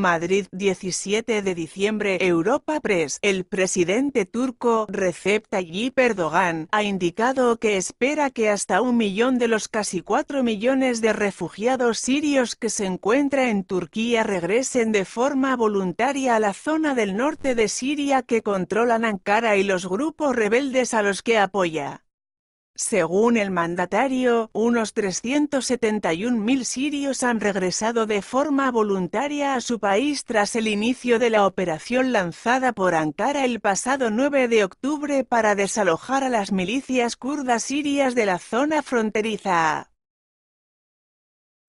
Madrid 17 de diciembre Europa Press. El presidente turco Recep Tayyip Erdogan ha indicado que espera que hasta un millón de los casi cuatro millones de refugiados sirios que se encuentra en Turquía regresen de forma voluntaria a la zona del norte de Siria que controlan Ankara y los grupos rebeldes a los que apoya. Según el mandatario, unos 371.000 sirios han regresado de forma voluntaria a su país tras el inicio de la operación lanzada por Ankara el pasado 9 de octubre para desalojar a las milicias kurdas sirias de la zona fronteriza.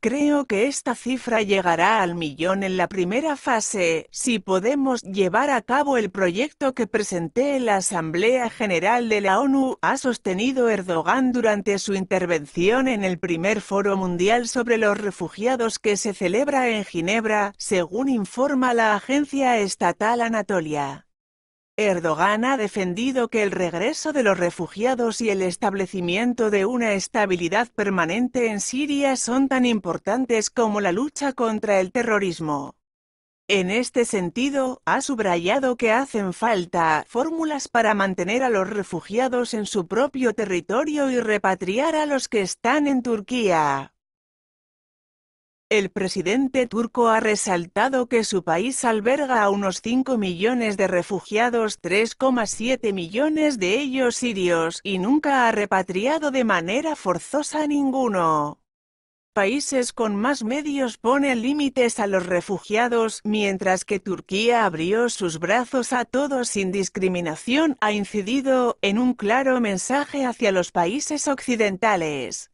Creo que esta cifra llegará al millón en la primera fase, si podemos llevar a cabo el proyecto que presenté en la Asamblea General de la ONU, ha sostenido Erdogan durante su intervención en el primer Foro Mundial sobre los Refugiados que se celebra en Ginebra, según informa la agencia estatal Anatolia. Erdogan ha defendido que el regreso de los refugiados y el establecimiento de una estabilidad permanente en Siria son tan importantes como la lucha contra el terrorismo. En este sentido, ha subrayado que hacen falta fórmulas para mantener a los refugiados en su propio territorio y repatriar a los que están en Turquía. El presidente turco ha resaltado que su país alberga a unos 5 millones de refugiados, 3,7 millones de ellos sirios, y nunca ha repatriado de manera forzosa a ninguno. Países con más medios ponen límites a los refugiados, mientras que Turquía abrió sus brazos a todos sin discriminación, ha incidido en un claro mensaje hacia los países occidentales.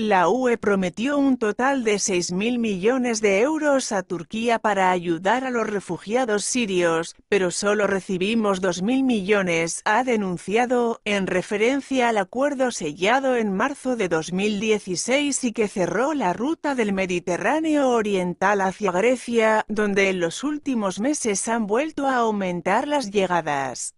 La UE prometió un total de 6.000 millones de euros a Turquía para ayudar a los refugiados sirios, pero solo recibimos 2.000 millones, ha denunciado, en referencia al acuerdo sellado en marzo de 2016 y que cerró la ruta del Mediterráneo Oriental hacia Grecia, donde en los últimos meses han vuelto a aumentar las llegadas.